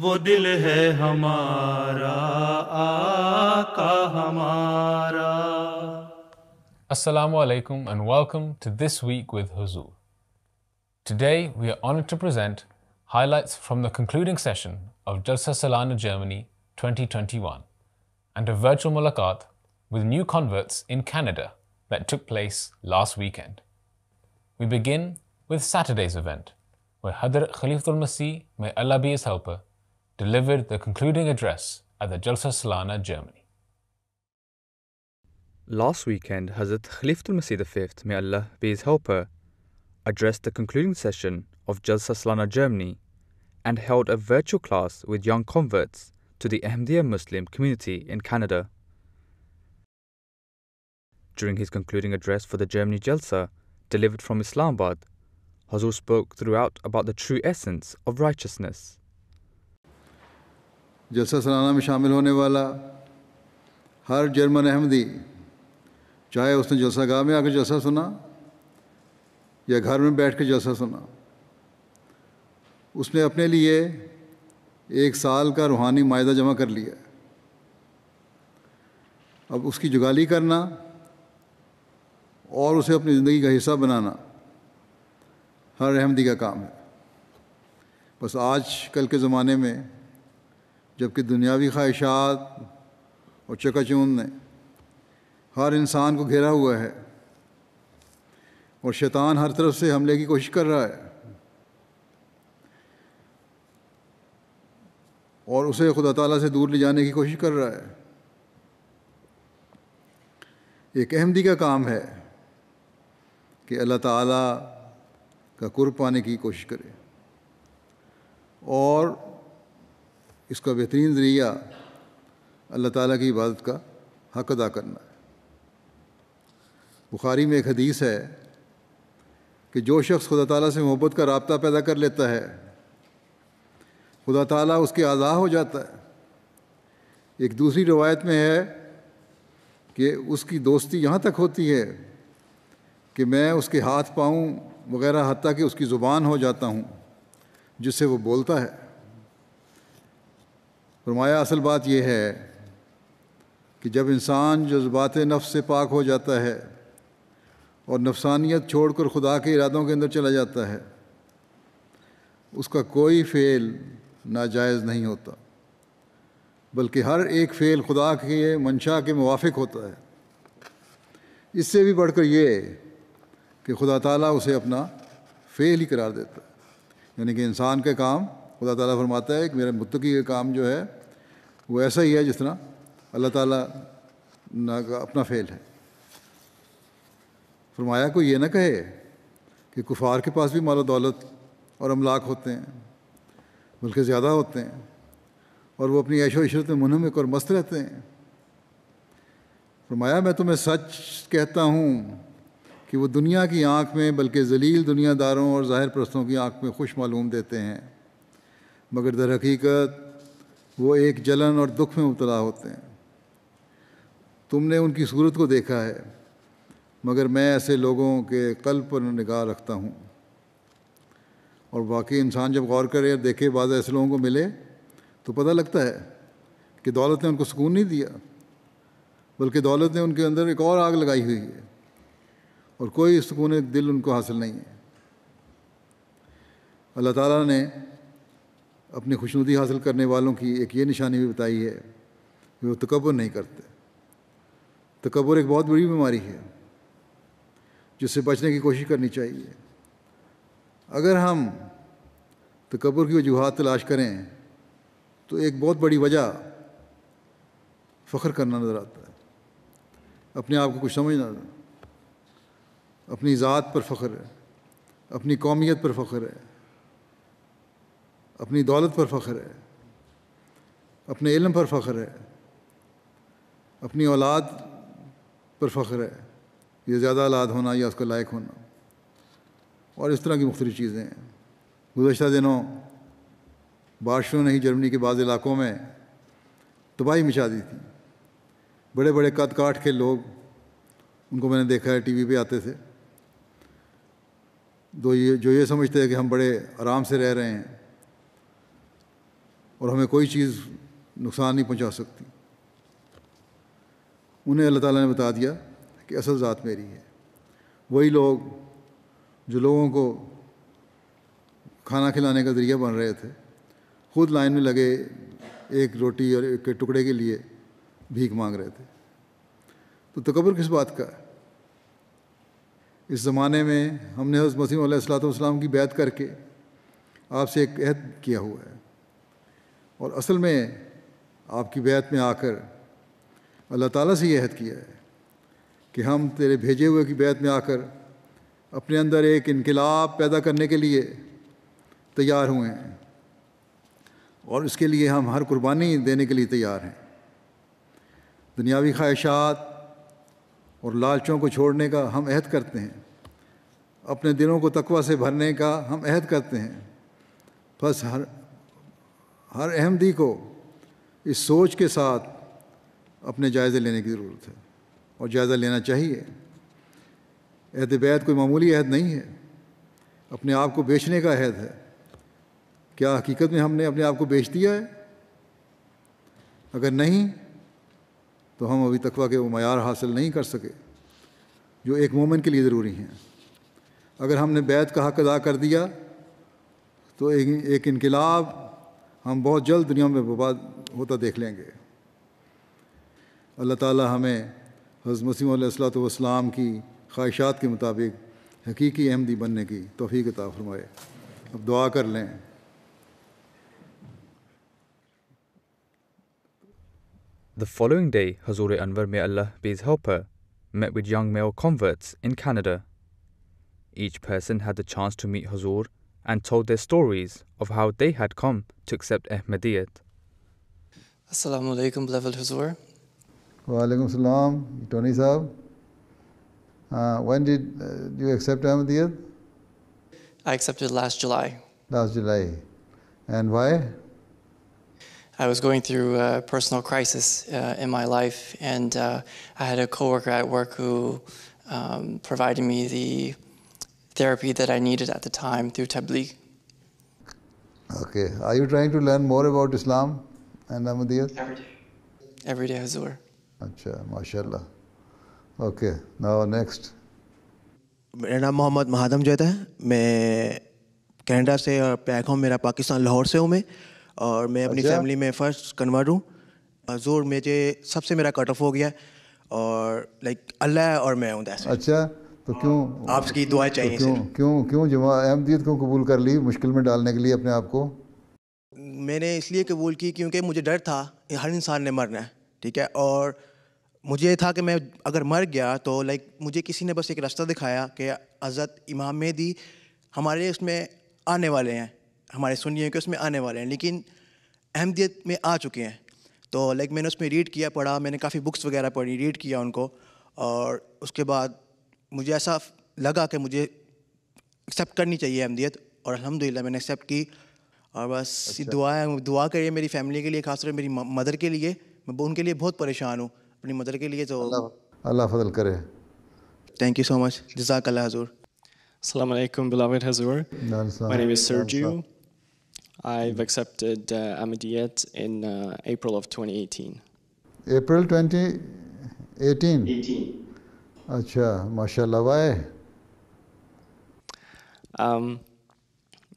वो दिल है Assalamu alaikum and welcome to This Week with Huzur. Today we are honored to present highlights from the concluding session of Jalsa Salana Germany 2021 and a virtual mulaqat with new converts in Canada that took place last weekend. We begin with Saturday's event, where Hadr Khalifatul Masih, may Allah be his helper, delivered the concluding address at the Jalsa Salana, Germany. Last weekend, Hazrat Khalifatul masih V, may Allah be his helper, addressed the concluding session of Jalsa Salana, Germany, and held a virtual class with young converts to the Ahmadiyya Muslim community in Canada. During his concluding address for the Germany Jalsa, delivered from Islamabad, Hazur spoke throughout about the true essence of righteousness. जलसा सलाना में शामिल होने वाला हर German Ahmadi चाहे उसने जलसा गाह में आकर जलसा सुना या घर में बैठ कर जलसा सुना उसने अपने लिए एक साल का रूहानी मायदा जमा कर लिया अब उसकी जुगाली करना और उसे अपनी ज़िंदगी का हिस्सा बनाना हर अहमदी का काम है बस आज कल के ज़माने में जबकि दुनियावी ख्वाहिशात और चकाचूंद ने हर इंसान को घेरा हुआ है और शैतान हर तरफ से हमले की कोशिश कर रहा है और उसे खुदा ताला से दूर ले जाने की कोशिश कर रहा है एक अहमदी का काम है कि अल्लाह ताला का कुर्ब पाने की कोशिश करे और इसका बेहतरीन ज़रिया अल्लाह ताला की इबादत का हक अदा करना है बुखारी में एक हदीस है कि जो शख्स खुदा ताला से मोहब्बत का रबता पैदा कर लेता है खुदा ताला उसके आज़ा हो जाता है एक दूसरी रवायत में है कि उसकी दोस्ती यहाँ तक होती है कि मैं उसके हाथ पाऊँ वगैरह हती कि उसकी ज़ुबान हो जाता हूँ जिससे वो बोलता है फरमाया असल बात यह है कि जब इंसान जज्बात नफ़ से पाक हो जाता है और नफसानियत छोड़ कर खुदा के इरादों के अंदर चला जाता है उसका कोई फ़ेल नाजायज़ नहीं होता बल्कि हर एक फ़ेल खुदा के मंशा के मुवाफिक होता है इससे भी बढ़ कर ये कि खुदा ताला उसे अपना फ़ेल ही करार देता है यानी कि इंसान का काम खुदा ताला फरमाता है कि मेरा मुतकी का काम जो है वो ऐसा ही है जितना अल्लाह ताला ना का अपना फ़ेल है फरमाया को ये ना कहे कि कुफार के पास भी माल दौलत और अमलाक होते हैं बल्कि ज़्यादा होते हैं और वो अपनी ऐशो इशरत में मुनमिक और मस्त रहते हैं फरमाया मैं तुम्हें सच कहता हूँ कि वो दुनिया की आँख में बल्कि जलील दुनियादारों और ज़ाहिर प्रस्तों की आँख में खुश मालूम देते हैं मगर दर हकीकत वो एक जलन और दुख में मुबतला होते हैं तुमने उनकी सूरत को देखा है मगर मैं ऐसे लोगों के कल पर निगाह रखता हूँ और बाकी इंसान जब गौर करे देखे बाद ऐसे लोगों को मिले तो पता लगता है कि दौलत ने उनको सुकून नहीं दिया बल्कि दौलत ने उनके अंदर एक और आग लगाई हुई है और कोई सुकून दिल उनको हासिल नहीं है अल्लाह ताला ने अपनी खुशनुदी हासिल करने वालों की एक ये निशानी भी बताई है कि वो तकबर नहीं करते तकबर एक बहुत बड़ी बीमारी है जिससे बचने की कोशिश करनी चाहिए अगर हम तकबर की वजूहत तलाश करें तो एक बहुत बड़ी वजह फ़ख्र करना नज़र आता है अपने आप को कुछ समझना अपनी ज़ात पर फ़ख्र है अपनी कौमियत पर फ़ख्र है अपनी दौलत पर फ़ख्र है अपने इलम पर फ़ख्र है अपनी औलाद पर फ़ख्र है ये ज़्यादा औलाद होना या उसका लायक होना और इस तरह की मुख्तलि चीज़ें हैं गुजशत दिनों बारिशों ने ही जर्मनी के बाद इलाकों में तबाही मिचा दी थी बड़े बड़े कद काट के लोग उनको मैंने देखा है टी वी पर आते थे दो ये जो ये समझते हैं कि हम बड़े आराम से रह रहे हैं और हमें कोई चीज़ नुकसान नहीं पहुंचा सकती उन्हें अल्लाह ताला ने बता दिया कि असल ज़ात मेरी है वही लोग जो लोगों को खाना खिलाने का ज़रिया बन रहे थे खुद लाइन में लगे एक रोटी और एक टुकड़े के लिए भीख मांग रहे थे तो तकबर किस बात का है इस ज़माने में हमने हज़रत मसीम सलाम की बैत करके आपसे एक अहद किया हुआ है और असल में आपकी बैत में आकर अल्लाह ताला से यह हद किया है कि हम तेरे भेजे हुए की बैत में आकर अपने अंदर एक इनकलाब पैदा करने के लिए तैयार हुए हैं और इसके लिए हम हर कुर्बानी देने के लिए तैयार हैं दुनियावी ख्वाहिशात और लालचों को छोड़ने का हम अहद करते हैं अपने दिलों को तकवा से भरने का हम अहद करते हैं बस हर हर अहमदी को इस सोच के साथ अपने जायज़े लेने की ज़रूरत है और जायज़ा लेना चाहिए अहद बैत कोई मामूली अहद नहीं है अपने आप को बेचने का अहद है क्या हकीकत में हमने अपने आप को बेच दिया है अगर नहीं तो हम अभी तकवा के वो मैार हासिल नहीं कर सके जो एक मोमेंट के लिए ज़रूरी हैं अगर हमने बैत का हक अदा कर दिया तो एक इनकलाब हम बहुत जल्द दुनिया में बर्बाद होता देख लेंगे अल्लाह ताला हमें हज़रत मसीम वसलाम की ख्वाहिशात के मुताबिक हकीकी अहमदी बनने की तोफ़ी अता फरमाए अब दुआ कर लें The following day, Hazur Anwar, may Allah be his helper, met with young male converts in Canada. Each person had the chance to meet Hazur and told their stories of how they had come to accept Ahmadiyyat. Assalamu alaikum, Bilal Huzur. Wa alaikum salam, Tony Saab. Uh, when did uh, you accept Ahmadiyyat? I accepted last July. Last July. And why? I was going through a personal crisis uh, in my life, and uh, I had a coworker at work who um, provided me the therapy that I needed at the time through Tabligh. Okay. Are you trying to learn more about Islam and Ahmadiyyat? Every day. Every day, Hazur. Acha, mashallah. Okay. Now next. मेरा नाम मोहम्मद महादम जैद है मैं Canada से और pack हूँ मेरा पाकिस्तान लाहौर से हूँ मैं और मैं अपनी फैमिली में फर्स्ट कन्वर्ट हूँ जोर मुझे सबसे मेरा कट ऑफ हो गया और लाइक अल्लाह और मैं हूँ अच्छा तो क्यों आपकी दुआएं चाहिए तो क्यों क्यों क्यों जमा अहमदियत क्यों कबूल कर ली मुश्किल में डालने के लिए अपने आप को मैंने इसलिए कबूल की क्योंकि मुझे डर था हर इंसान ने मरना है ठीक है और मुझे था कि मैं अगर मर गया तो लाइक मुझे किसी ने बस एक रास्ता दिखाया कि हज़रत इमाम मेदी हमारे उसमें आने वाले हैं हमारे सुनिए कि उसमें आने वाले हैं लेकिन अहमदियत में आ चुके हैं तो लाइक मैंने उसमें रीड किया पढ़ा मैंने काफ़ी बुक्स वगैरह पढ़ी रीड किया उनको और उसके बाद मुझे ऐसा लगा कि मुझे एक्सेप्ट करनी चाहिए अहमदियत और अलहमदिल्ला मैंने एक्सेप्ट की और बस अच्छा। दुआ दुआ करिए मेरी फैमिली के लिए खासतौर मेरी मदर के लिए मैं उनके लिए बहुत परेशान हूँ अपनी मदर के लिए तो अल्लाह फजल करे थैंक यू सो मच जजाक हजूर Assalamu alaikum, beloved Hazur. My name is Sergio. I've accepted uh, Ahmadiyyat in uh, April of 2018. April 2018? 18. mashallah why um,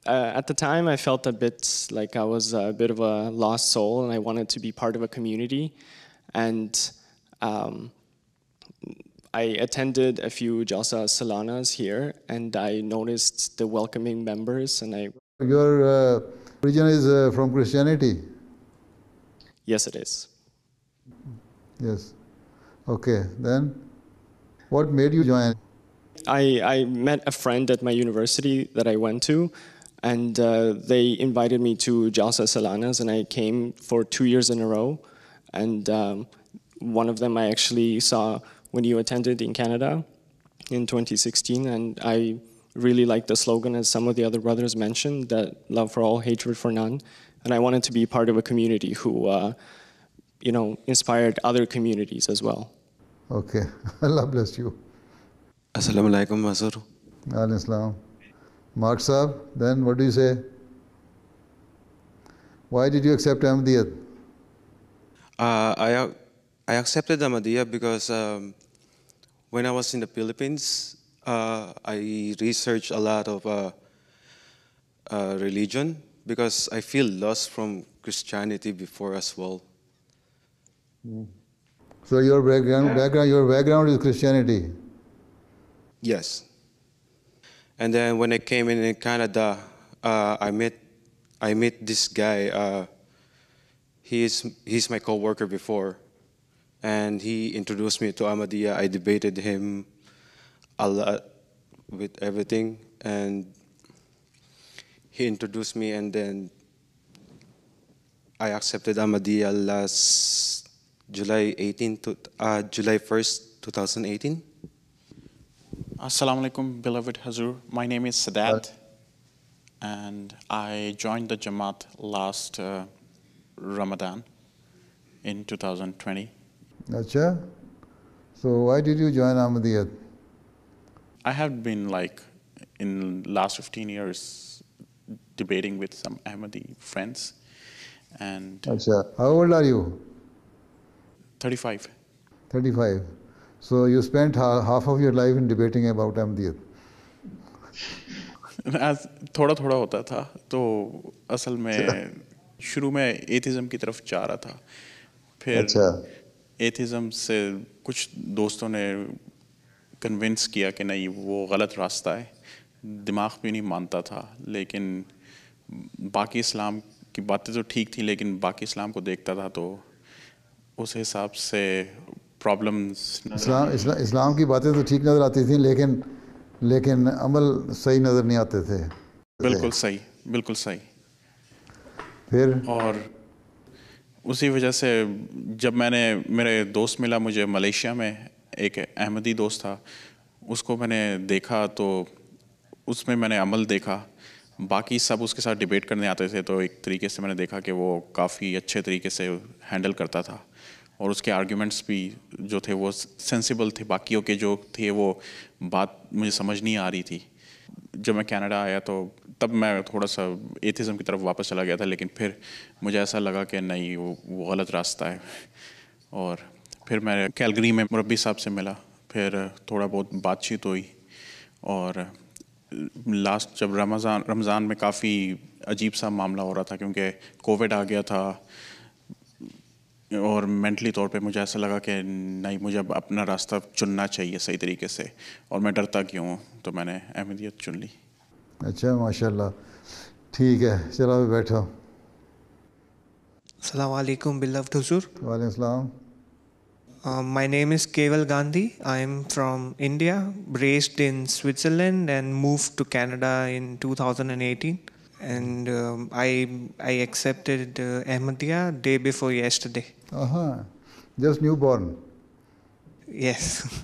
uh, at the time i felt a bit like i was a bit of a lost soul and i wanted to be part of a community and um, I attended a few Jalsa Salanas here and I noticed the welcoming members and I... Your uh, is uh, from Christianity? Yes, it is. Yes. Okay, then? What made you join? I, I met a friend at my university that I went to, and uh, they invited me to Jalsa Salanas, and I came for two years in a row. And um, one of them I actually saw when you attended in Canada in 2016, and I really liked the slogan, as some of the other brothers mentioned, that love for all, hatred for none. And I wanted to be part of a community who, uh, you know, inspired other communities as well. Okay. Allah bless you. Assalamu alaikum, Masur. Al Islam. Mark sir. then what do you say? Why did you accept Ahmadiyyat? Uh, I, I accepted Ahmadiyya because um, when I was in the Philippines, uh, I researched a lot of uh, uh, religion because I feel lost from Christianity before as well. Mm. So your background, background, your background is Christianity. Yes. And then when I came in in Canada, uh, I met I met this guy. Uh, he's he's my coworker before, and he introduced me to Ahmadiyya. I debated him a lot with everything, and he introduced me, and then I accepted Ahmadiyya last July 18 to uh, July 1st, 2018. Assalamu alaikum, beloved Hazur. My name is Sadat, and I joined the Jamaat last uh, Ramadan in 2020. Acha. So why did you join Ahmadiyyat? I have been like in last 15 years debating with some Ahmadi friends and Acha. How old are you? 35. 35. So you spent ha- half of your life in debating about Ahmadiyat. थोड़ा थोड़ा होता था तो असल में अच्छा। शुरू में एथिज्म की तरफ जा रहा था फिर अच्छा। एथिज्म से कुछ दोस्तों ने कन्विंस किया कि नहीं वो गलत रास्ता है दिमाग भी नहीं मानता था लेकिन बाकी इस्लाम की बातें तो ठीक थी लेकिन बाकी इस्लाम को देखता था तो उस हिसाब से प्रॉब्लम्स इस्लाम इस्ला, इस्लाम की बातें तो ठीक नज़र आती थी लेकिन लेकिन अमल सही नज़र नहीं आते थे बिल्कुल सही बिल्कुल सही फिर और उसी वजह से जब मैंने मेरे दोस्त मिला मुझे मलेशिया में एक अहमदी दोस्त था उसको मैंने देखा तो उसमें मैंने अमल देखा बाकी सब उसके साथ डिबेट करने आते थे तो एक तरीके से मैंने देखा कि वो काफ़ी अच्छे तरीके से हैंडल करता था और उसके आर्ग्यूमेंट्स भी जो थे वो सेंसिबल थे बाकियों के जो थे वो बात मुझे समझ नहीं आ रही थी जब मैं कनाडा आया तो तब मैं थोड़ा सा एथिज़म की तरफ वापस चला गया था लेकिन फिर मुझे ऐसा लगा कि नहीं वो वो गलत रास्ता है और फिर मैं कैलगरी में मुरबी साहब से मिला फिर थोड़ा बहुत बातचीत हुई और लास्ट जब रमज़ान रमज़ान में काफ़ी अजीब सा मामला हो रहा था क्योंकि कोविड आ गया था और मेंटली तौर पे मुझे ऐसा लगा कि नहीं मुझे अब अपना रास्ता चुनना चाहिए सही तरीके से और मैं डरता क्यों हूँ तो मैंने अहमदियत चुन ली अच्छा माशा ठीक है चलो अभी बैठो अलकुम बिल्लव हजूर वालेकाम माई name is Kewal Gandhi I am from India raised in Switzerland and move to Canada in two thousand and eighteen and I I accepted Ahmadiyya day before yesterday Uh huh. Just newborn. Yes.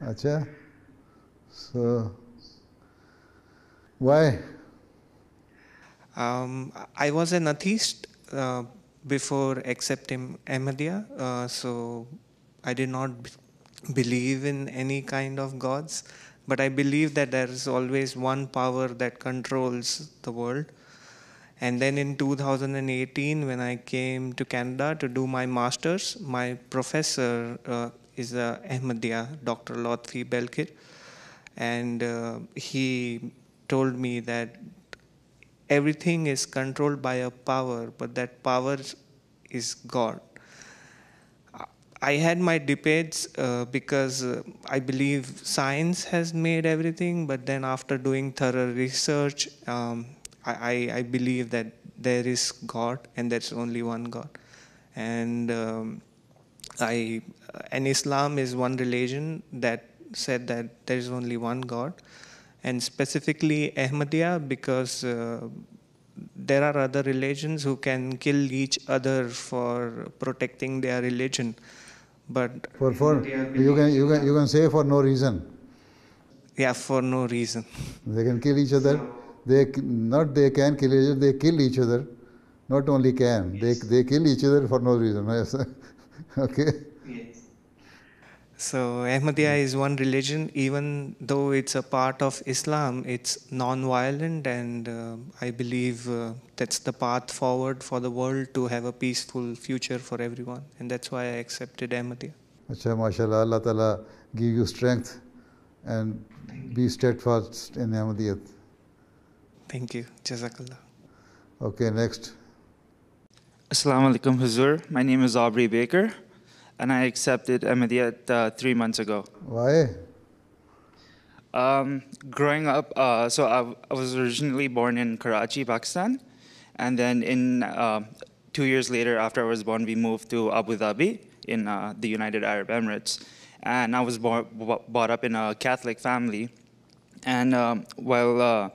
Acha. So, why? Um, I was an atheist uh, before accepting Ahmadiyya, uh, so I did not believe in any kind of gods, but I believe that there is always one power that controls the world. And then in 2018, when I came to Canada to do my master's, my professor uh, is uh, Dr. Lotfi Belkir, and uh, he told me that everything is controlled by a power, but that power is God. I had my debates uh, because uh, I believe science has made everything, but then after doing thorough research, um, I, I believe that there is God and there's only one God. And um, I and Islam is one religion that said that there is only one God, and specifically Ahmadiyya because uh, there are other religions who can kill each other for protecting their religion, but for for you can you can you can say for no reason. Yeah, for no reason. They can kill each other. So, they not they can kill each other, they kill each other. Not only can, yes. they, they kill each other for no reason. Yes. okay. Yes. So Ahmadiyya hmm. is one religion, even though it's a part of Islam, it's non-violent, and uh, I believe uh, that's the path forward for the world to have a peaceful future for everyone, and that's why I accepted Ahmadiyya. Acha, mashallah, Allah Taala give you strength and be steadfast in Ahmadiyyat. Thank you. Jazakallah. Okay, next. Assalamu alaikum, Hazur. My name is Aubrey Baker, and I accepted Ahmadiyat uh, three months ago. Why? Um, growing up, uh, so I, I, was originally born in Karachi, Pakistan, and then in uh, two years later, after I was born, we moved to Abu Dhabi in uh, the United Arab Emirates, and I was bor- brought up in a Catholic family, and um, while uh,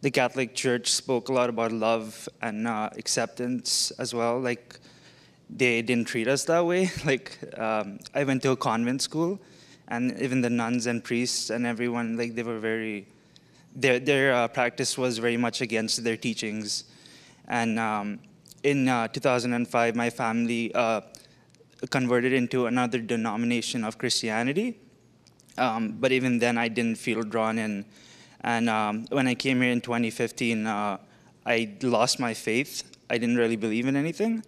the Catholic Church spoke a lot about love and uh, acceptance as well. Like they didn't treat us that way. Like um, I went to a convent school, and even the nuns and priests and everyone like they were very their their uh, practice was very much against their teachings. And um, in uh, 2005, my family uh, converted into another denomination of Christianity. Um, but even then, I didn't feel drawn in and um, when I came here in 2015, uh, I lost my faith. I didn't really believe in anything.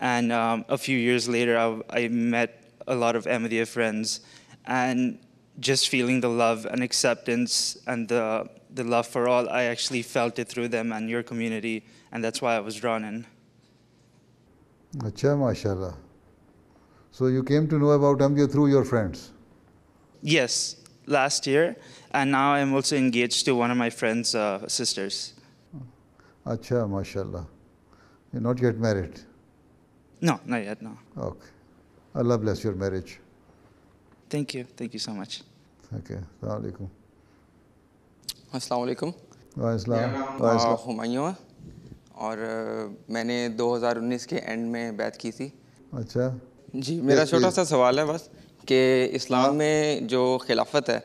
And um, a few years later, I, I, met a lot of Ahmadiyya friends, and just feeling the love and acceptance and the the love for all, I actually felt it through them and your community, and that's why I was drawn in. Acha, mashallah. So you came to know about Ahmadiyya through your friends? Yes, last year, and now I'm also engaged to one of my friend's uh, sisters. Acha, mashallah. You're not yet married? No, not yet, no. Okay. Allah bless your marriage. Thank you. Thank you so much. Okay. Assalamu alaikum. Assalamu alaikum. Wa uh, Humayun और uh, मैंने 2019 के and में बैत की थी अच्छा जी मेरा छोटा सा सवाल है बस कि इस्लाम में जो खिलाफत है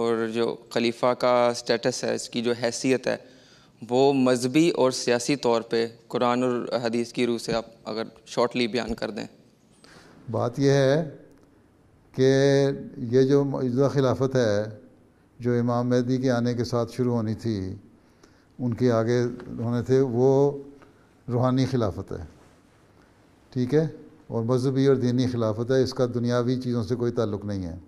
और जो खलीफा का स्टेटस है इसकी जो हैसियत है वो मजहबी और सियासी तौर पे कुरान और हदीस की रूह से आप अगर शॉर्टली बयान कर दें बात यह है कि ये जो मौजूदा खिलाफत है जो इमाम मेहदी के आने के साथ शुरू होनी थी उनके आगे होने थे वो रूहानी खिलाफत है ठीक है और मजहबी और दीनी खिलाफत है इसका दुनियावी चीज़ों से कोई ताल्लुक़ नहीं है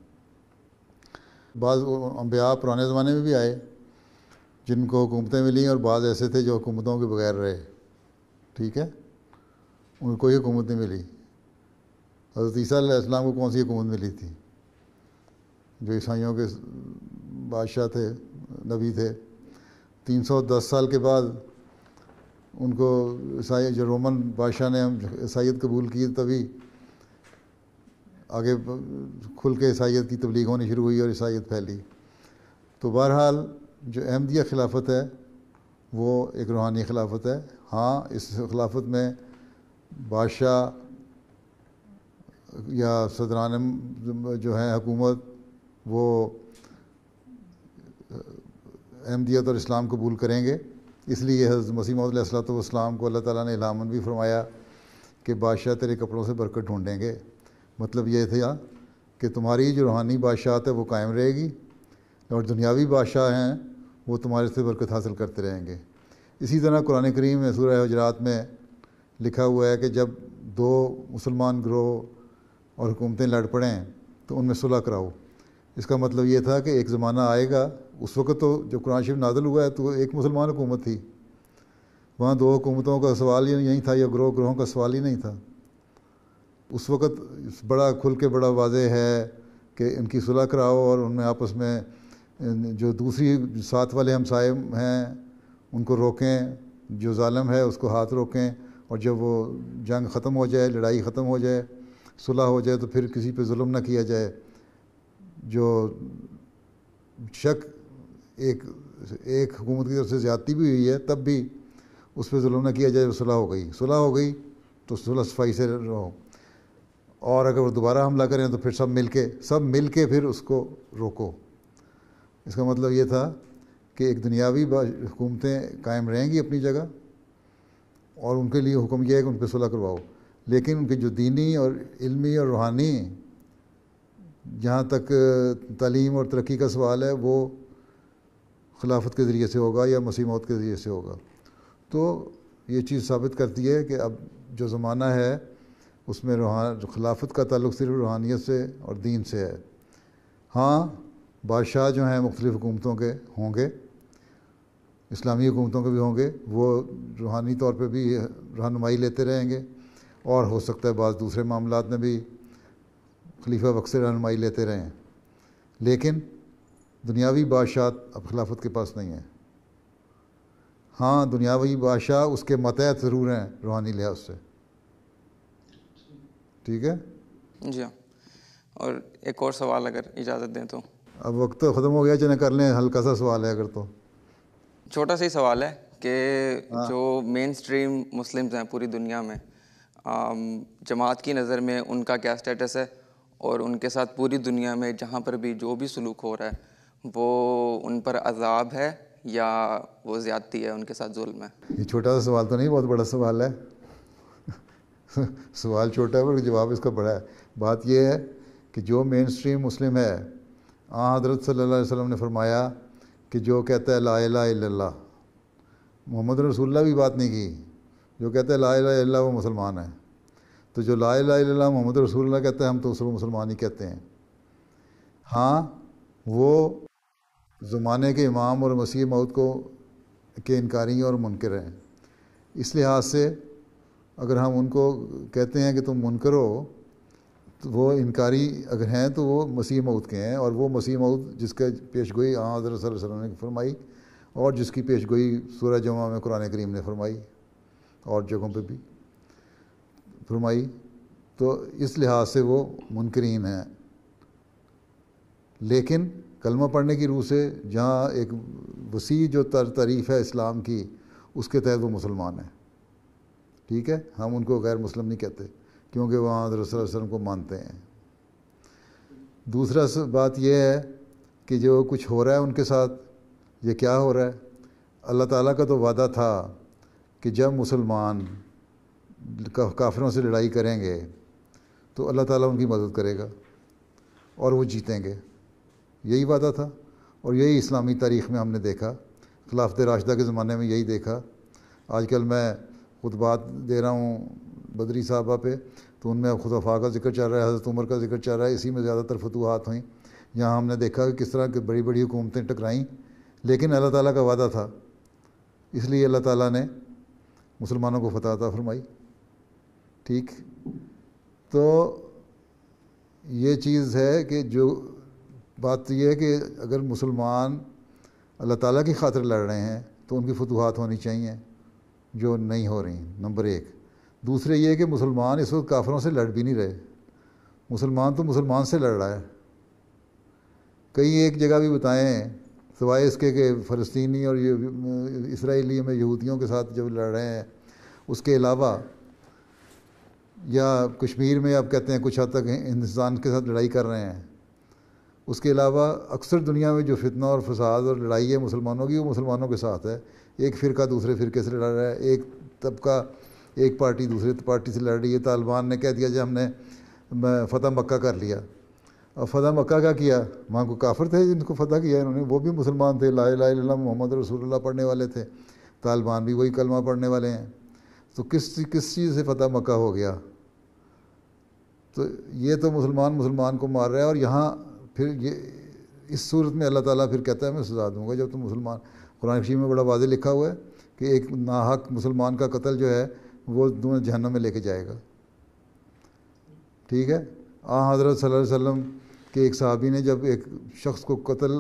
बाद अम्बिया पुराने ज़माने में भी आए जिनको हुकूमतें मिली और बाद ऐसे थे जो हुकूमतों के बगैर रहे ठीक है उनको कोई हुकूमत नहीं मिली हज़रत इस्लाम को कौन सी हुकूमत मिली थी जो ईसाइयों के बादशाह थे नबी थे 310 साल के बाद उनको ईसाई जो रोमन बादशाह ने हम ईसाइत कबूल की तभी आगे खुल के ईसाइत की तबलीग होनी शुरू हुई और ईसाइत फैली तो बहरहाल जो अहमदिया खिलाफत है वो एक रूहानी खिलाफत है हाँ इस खिलाफत में बादशाह या सदरान जो हैं हकूमत वो अहमदियत और इस्लाम कबूल करेंगे इसलिए हज़रत मसीह मौदलाम को अल्लाह ताला ने इलामन भी फरमाया कि बादशाह तेरे कपड़ों से बरकत ढूंढेंगे मतलब ये था कि तुम्हारी जो रूहानी बादशाहत है वो कायम रहेगी और दुनियावी बादशाह हैं वो तुम्हारे से बरकत हासिल करते रहेंगे इसी तरह कुरान करीम में सूर्य हजरात में लिखा हुआ है कि जब दो मुसलमान ग्रोह और हुकूमतें लड़ पड़ें तो उनमें सुलह कराओ इसका मतलब ये था कि एक ज़माना आएगा उस वक्त तो जब कुरान शरीफ नादल हुआ है तो एक मुसलमान हुकूमत थी वहाँ दो हुकूमतों का सवाल ही नहीं था या ग्रोह ग्रोहों का सवाल ही नहीं था उस वक़्त बड़ा खुल के बड़ा वाजह है कि इनकी सुलह कराओ और उनमें आपस में जो दूसरी साथ वाले हमसाए हैं उनको रोकें जो ालम है उसको हाथ रोकें और जब वो जंग ख़त्म हो जाए लड़ाई ख़त्म हो जाए सुलह हो जाए तो फिर किसी पर म ना किया जाए जो शक एक एक हुकूमत की तरफ से ज़्यादती भी हुई है तब भी उस पर म ना किया जाए सुलह हो गई सुलह हो गई तो सुलह सफाई से रहो और अगर वो दोबारा हमला करें तो फिर सब मिलके सब मिलके फिर उसको रोको इसका मतलब ये था कि एक दुनियावी हुकूमतें कायम रहेंगी अपनी जगह और उनके लिए हुक्म यह है कि उन पर सुलह करवाओ लेकिन उनके जो दीनी और इल्मी और रूहानी जहाँ तक तलीम और तरक्की का सवाल है वो खिलाफत के ज़रिए से होगा या मौत के ज़रिए से होगा तो ये चीज़ साबित करती है कि अब जो ज़माना है उसमें रूहान खिलाफत का ताल्लुक सिर्फ रूहानियत से और दीन से है हाँ बादशाह जो हैं मुख्तलिफ़ हुकूमतों के होंगे इस्लामी हुकूमतों के भी होंगे वो रूहानी तौर पर भी रहनमाई लेते रहेंगे और हो सकता है बाद दूसरे मामला में भी खलीफा से रहनमाई लेते रहें लेकिन दुनियावी बादशाह अब खिलाफत के पास नहीं है हाँ दुनियावी बादशाह उसके मतहत ज़रूर हैं रूहानी लिहाज से ठीक है जी हाँ। और एक और सवाल अगर इजाज़त दें तो अब वक्त तो ख़त्म हो गया चले कर लें हल्का सा सवाल है अगर तो छोटा सा ही सवाल है कि हाँ। जो मेन स्ट्रीम मुस्लिम्स हैं पूरी दुनिया में जमात की नज़र में उनका क्या स्टेटस है और उनके साथ पूरी दुनिया में जहाँ पर भी जो भी सलूक हो रहा है वो उन पर अजाब है या वो ज़्यादती है उनके साथ जुल्म है ये छोटा सा सवाल तो नहीं बहुत बड़ा सवाल है सवाल छोटा है पर जवाब इसका बड़ा है बात यह है कि जो मेन स्ट्रीम मुस्लिम है आ हजरत सल्ला वसम ने फरमाया कि जो कहता है ला ला मोहम्मद रसुल्ला भी बात नहीं की जो कहता है ला ला वो मुसलमान है तो जो ला ला मोहम्मद रसुल्ला कहता है हम तो उसको मुसलमान ही कहते हैं हाँ वो ज़माने के इमाम और मसीह मौत को के इनकारी और मुनकर हैं इस लिहाज से अगर हम उनको कहते हैं कि तुम मुनकर हो तो वो इनकारी अगर हैं तो वो मसीह मऊद के हैं और वो मसीह मऊद जिसके पेश गोई हज़र ने फरमाई और जिसकी पेश गोई सूर्य जमा में कुरान करीम ने फरमाई और जगहों पे भी फरमाई तो इस लिहाज से वो मुनकरीन हैं लेकिन कलमा पढ़ने की रूह से जहाँ एक वसी जो तर तारीफ़ है इस्लाम की उसके तहत वो मुसलमान हैं ठीक है हम उनको गैर मुस्लिम नहीं कहते क्योंकि वह हजरत वसलम को मानते हैं दूसरा बात यह है कि जो कुछ हो रहा है उनके साथ ये क्या हो रहा है अल्लाह ताला का तो वादा था कि जब मुसलमान काफिरों से लड़ाई करेंगे तो अल्लाह ताला उनकी मदद करेगा और वो जीतेंगे यही वादा था और यही इस्लामी तारीख़ में हमने देखा खिलाफत राशदा के ज़माने में यही देखा आजकल मैं खुतबात दे रहा हूँ बदरी साहबा पे तो उनमें अब खुदफा का जिक्र चल रहा है हज़रत उमर का जिक्र चल रहा है इसी में ज़्यादातर फतूहत हुई यहाँ हमने देखा कि किस तरह की बड़ी बड़ी हुकूमतें टकराईं लेकिन अल्लाह ताला का वादा था इसलिए अल्लाह ताला ने मुसलमानों को फतह अता फरमाई ठीक तो ये चीज़ है कि जो बात यह है कि अगर मुसलमान अल्लाह ताला की खातर लड़ रहे हैं तो उनकी फतूहत होनी चाहिए जो नहीं हो रही नंबर एक दूसरे ये कि मुसलमान इस वक्त काफरों से लड़ भी नहीं रहे मुसलमान तो मुसलमान से लड़ रहा है कई एक जगह भी बताएं सवाए इसके कि फ़लस्तनी और इसराइली में यहूदियों के साथ जब लड़ रहे हैं उसके अलावा या कश्मीर में आप कहते हैं कुछ हद तक हिंदुस्तान के साथ लड़ाई कर रहे हैं उसके अलावा अक्सर दुनिया में जो फितना और फसाद और लड़ाई है मुसलमानों की वो मुसलमानों के साथ है एक फ़िरका दूसरे फ़िरके से लड़ रहा है एक तबका एक पार्टी दूसरे पार्टी से लड़ रही है तालिबान ने कह दिया जी हमने फ़तह मक्का कर लिया और फ़तह मक्का का किया वहाँ को काफिर थे जिनको फ़तह किया इन्होंने वो भी मुसलमान थे ला ला मोहम्मद रसूल पढ़ने वाले थे तालिबान भी वही कलमा पढ़ने वाले हैं तो किस किस चीज़ से फ़तह मक्का हो गया तो ये तो मुसलमान मुसलमान को मार रहा है और यहाँ फिर ये इस सूरत में अल्लाह ताला फिर कहता है मैं सजा दूंगा जब तुम मुसलमान कुरान शरीफ में बड़ा वाजे लिखा हुआ है कि एक नाहक मुसलमान का कत्ल जो है वो तुम्हें जहन्नम में लेके जाएगा ठीक है आ हज़रत सल्लल्लाहु अलैहि वसल्लम के एक सहाबी ने जब एक शख्स को कत्ल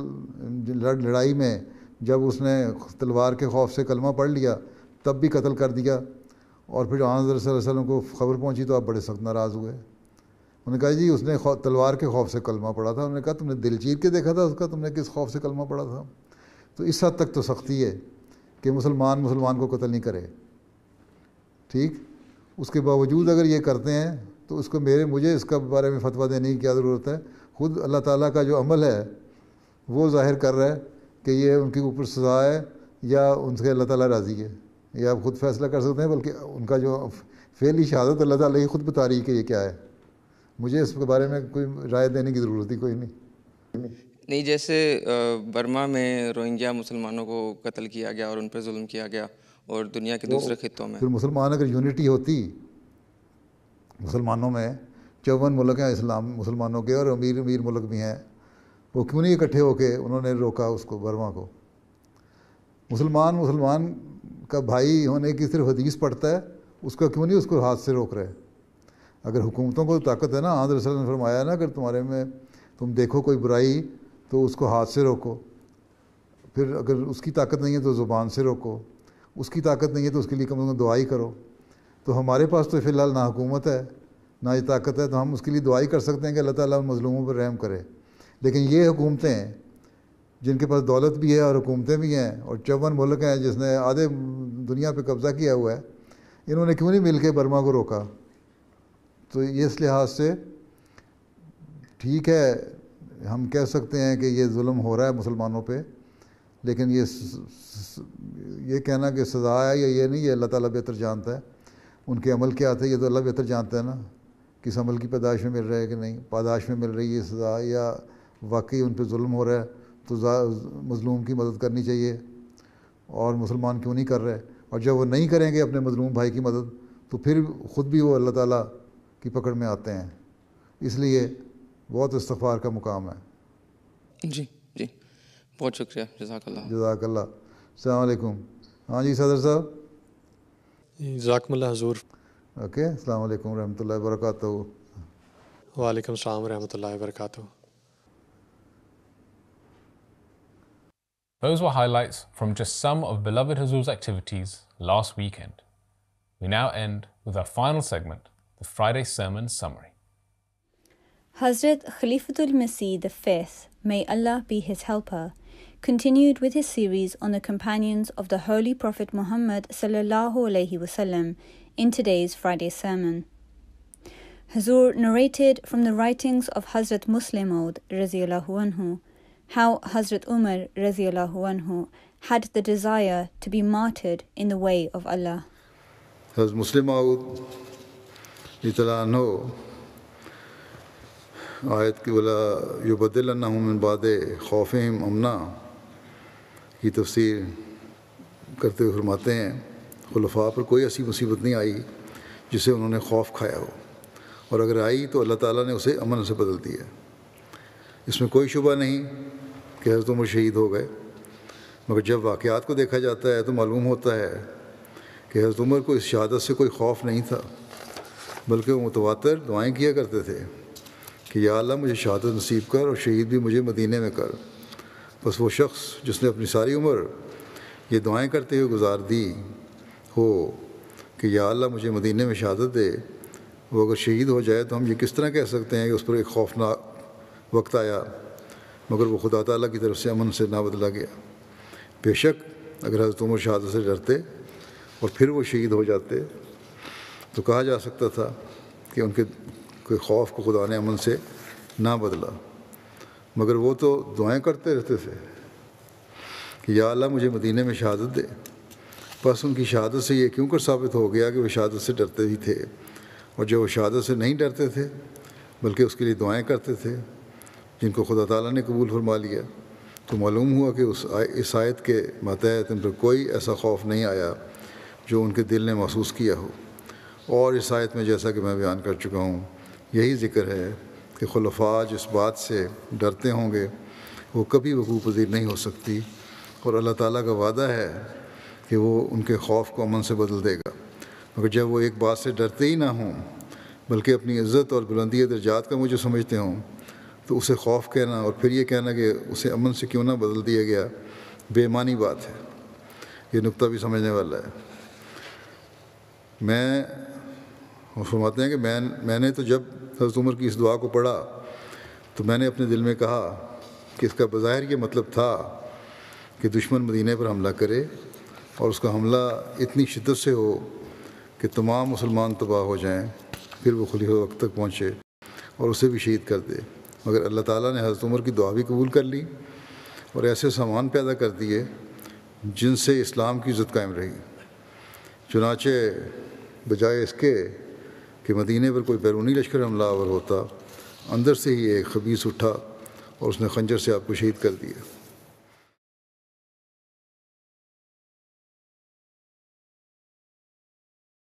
लड़ लड़ाई में जब उसने तलवार के खौफ से कलमा पढ़ लिया तब भी कत्ल कर दिया और फिर हज़रत वसल्लम को ख़बर पहुंची तो आप बड़े सख्त नाराज़ हुए उन्होंने कहा जी उसने तलवार के खौफ से कलमा पढ़ा था उन्होंने कहा तुमने दिल चीर के देखा था उसका तुमने किस खौफ से कलमा पढ़ा था तो इस हद तक तो सख्ती है कि मुसलमान मुसलमान को कत्ल नहीं करे ठीक उसके बावजूद अगर ये करते हैं तो उसको मेरे मुझे इसका बारे में फतवा देने की क्या ज़रूरत है खुद अल्लाह ताला का जो अमल है वो जाहिर कर रहा है कि ये उनके ऊपर सज़ा है या उनसे अल्लाह ताला राज़ी है या आप ख़ुद फैसला कर सकते हैं बल्कि उनका जो फेल शहादत अल्लाह ताला ही खुद बता रही है कि ये क्या है मुझे इसके बारे में कोई राय देने की ज़रूरत ही कोई नहीं नहीं जैसे बर्मा में रोहिंग्या मुसलमानों को कत्ल किया गया और उन पर जुल्म किया गया और दुनिया के दूसरे खितों में फिर मुसलमान अगर यूनिटी होती मुसलमानों में चौवन मुल्क हैं इस्लाम मुसलमानों के और अमीर अमीर मुल्क भी हैं वो क्यों नहीं इकट्ठे होके उन्होंने रोका उसको बर्मा को मुसलमान मुसलमान का भाई होने की सिर्फ हदीस पढ़ता है उसका क्यों नहीं उसको हाथ से रोक रहे अगर हुकूमतों को तो ताकत है ना आंध्र सर ने फरमाया ना अगर तुम्हारे में तुम देखो कोई बुराई तो उसको हाथ से रोको फिर अगर उसकी ताकत नहीं है तो ज़ुबान से रोको उसकी ताकत नहीं है तो उसके लिए कम से कम दुआई करो तो हमारे पास तो फ़िलहाल ना हुकूमत है ना ये ताकत है तो हम उसके लिए दुआई कर सकते हैं कि अल्लाह ताला मजलूमों पर रहम करे लेकिन ये हुकूमतें जिनके पास दौलत भी है और हुकूमतें भी हैं और चौवन मुल्क हैं जिसने आधे दुनिया पर कब्ज़ा किया हुआ है इन्होंने क्यों नहीं मिल के बर्मा को रोका तो इस लिहाज से ठीक है हम कह सकते हैं कि ये जुल्म हो रहा है मुसलमानों पे लेकिन ये ये कहना कि सज़ा है या ये नहीं ये अल्लाह ताला बेहतर जानता है उनके अमल क्या थे ये तो अल्लाह बेहतर जानता है ना किस अमल की पैदाश में मिल रहा है कि नहीं पैदाइश में मिल रही है सज़ा या वाकई उन पर म हो रहा है तो मज़लूम की मदद करनी चाहिए और मुसलमान क्यों नहीं कर रहे और जब वो नहीं करेंगे अपने मजलूम भाई की मदद तो फिर ख़ुद भी वो अल्लाह ताला की पकड़ में आते हैं इसलिए बहुत इस्तफ़ार का मुकाम है जी जी बहुत शुक्रिया जजाकल्ला जजाकल्ला अलकुम हाँ जी सदर साहब जजाकमल्ला हजूर ओके अलकुम रहमतुल्लाहि वरकत वालेकुम सलाम रहमतुल्लाहि वरकत Those were highlights from just some of beloved Hazur's activities last weekend. We now end with our final segment the Friday Sermon Summary. Hazrat Khalifatul Masih V, may Allah be his helper, continued with his series on the companions of the Holy Prophet Muhammad wasallam in today's Friday sermon. Hazur narrated from the writings of Hazrat Muslim Maud anhu, how Hazrat Umar anhu, had the desire to be martyred in the way of Allah. Hazrat Muslim इतला हो आयत के वाला युबदिल मिन बाद खौफ़म अमना की तफसीर करते हुए फरमाते हैं खलफा पर कोई ऐसी मुसीबत नहीं आई जिसे उन्होंने खौफ खाया हो और अगर आई तो अल्लाह ताला ने उसे अमन से बदल दिया इसमें कोई शुबा नहीं कि हज़रत उमर शहीद हो गए मगर जब वाक़ात को देखा जाता है तो मालूम होता है कि हज़रत उमर को इस शहादत से कोई खौफ नहीं था बल्कि वो मुतवातर दुआएँ किया करते थे कि या अल्लाह मुझे शहादत नसीब कर और शहीद भी मुझे मदीने में कर बस वो शख्स जिसने अपनी सारी उम्र ये दुआएँ करते हुए गुजार दी हो कि या अल्लाह मुझे मदीने में शहादत दे वो अगर शहीद हो जाए तो हम ये किस तरह कह सकते हैं कि उस पर एक खौफनाक वक्त आया मगर वो खुदा ताली की तरफ से अमन से ना बदला गया बेशक अगर हजरत उमर शहादत से डरते और फिर वो शहीद हो जाते तो कहा जा सकता था कि उनके कोई खौफ को खुदा ने अमन से ना बदला मगर वो तो दुआएं करते रहते थे कि या अल्लाह मुझे मदीने में शहादत दे बस उनकी शहादत से ये क्यों कर साबित हो गया कि वो शहादत से डरते ही थे और जो वो शहादत से नहीं डरते थे बल्कि उसके लिए दुआएं करते थे जिनको खुदा ताला ने कबूल फरमा लिया तो मालूम हुआ कि उस इस आयत के मतहत उन पर कोई ऐसा खौफ नहीं आया जो उनके दिल ने महसूस किया हो और इस आयत में जैसा कि मैं बयान कर चुका हूँ यही जिक्र है कि खलफ़ा जिस बात से डरते होंगे वो कभी वकू पजीर नहीं हो सकती और अल्लाह ताला का वादा है कि वो उनके खौफ को अमन से बदल देगा मगर जब वो एक बात से डरते ही ना हों बल्कि अपनी इज़्ज़त और बुलंदी दर्जात का मुझे समझते हों तो उसे खौफ कहना और फिर ये कहना कि उसे अमन से क्यों ना बदल दिया गया बेमानी बात है ये नुक्ता भी समझने वाला है मैं और फरमाते हैं कि मैं मैंने तो जब हज़रत उमर की इस दुआ को पढ़ा तो मैंने अपने दिल में कहा कि इसका बज़ाहिर ये मतलब था कि दुश्मन मदीने पर हमला करे और उसका हमला इतनी शिद्दत से हो कि तमाम मुसलमान तबाह हो जाएं फिर वो खुली वक्त तक पहुँचे और उसे भी शहीद कर दे मगर अल्लाह ताला ने हज़रत उमर की दुआ भी कबूल कर ली और ऐसे सामान पैदा कर दिए जिनसे इस्लाम की इज़्ज़त कायम रही चुनाचे बजाय इसके कि मदीने पर कोई बैरूनी लश्कर हमलावर होता अंदर से ही एक खबीस उठा और उसने खंजर से आपको शहीद कर दिया